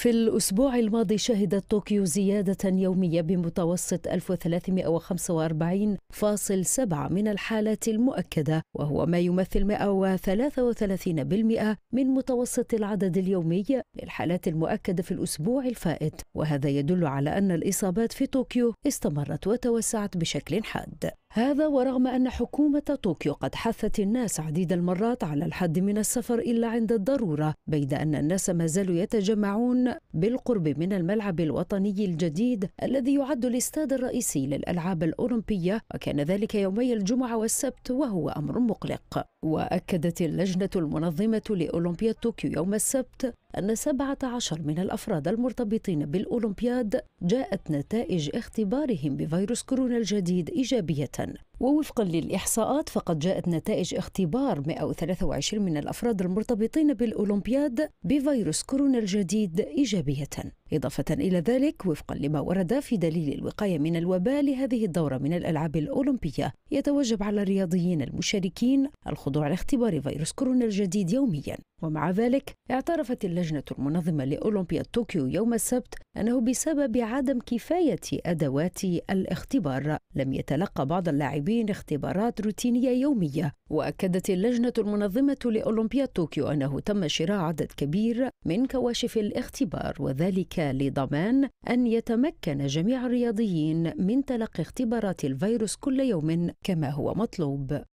في الأسبوع الماضي شهدت طوكيو زيادة يومية بمتوسط 1345.7 من الحالات المؤكدة وهو ما يمثل 133% من متوسط العدد اليومي للحالات المؤكدة في الأسبوع الفائت وهذا يدل على أن الإصابات في طوكيو استمرت وتوسعت بشكل حاد هذا ورغم أن حكومة طوكيو قد حثت الناس عديد المرات على الحد من السفر إلا عند الضرورة بيد أن الناس ما زالوا يتجمعون بالقرب من الملعب الوطني الجديد الذي يعد الاستاد الرئيسي للألعاب الأولمبية وكان ذلك يومي الجمعة والسبت وهو أمر مقلق وأكدت اللجنة المنظمة لأولمبياد طوكيو يوم السبت أن 17 من الأفراد المرتبطين بالأولمبياد جاءت نتائج اختبارهم بفيروس كورونا الجديد إيجابية ووفقا للإحصاءات فقد جاءت نتائج اختبار 123 من الأفراد المرتبطين بالأولمبياد بفيروس كورونا الجديد إيجابية إضافة إلى ذلك وفقا لما ورد في دليل الوقاية من الوباء لهذه الدورة من الألعاب الأولمبية يتوجب على الرياضيين المشاركين الخضوع لاختبار فيروس كورونا الجديد يوميا ومع ذلك اعترفت اللجنة المنظمة لأولمبياد طوكيو يوم السبت أنه بسبب عدم كفاية أدوات الاختبار لم يتلقى بعض اللاعبين اختبارات روتينية يومية وأكدت اللجنة المنظمة لأولمبياد طوكيو أنه تم شراء عدد كبير من كواشف الاختبار وذلك لضمان أن يتمكن جميع الرياضيين من تلقي اختبارات الفيروس كل يوم كما هو مطلوب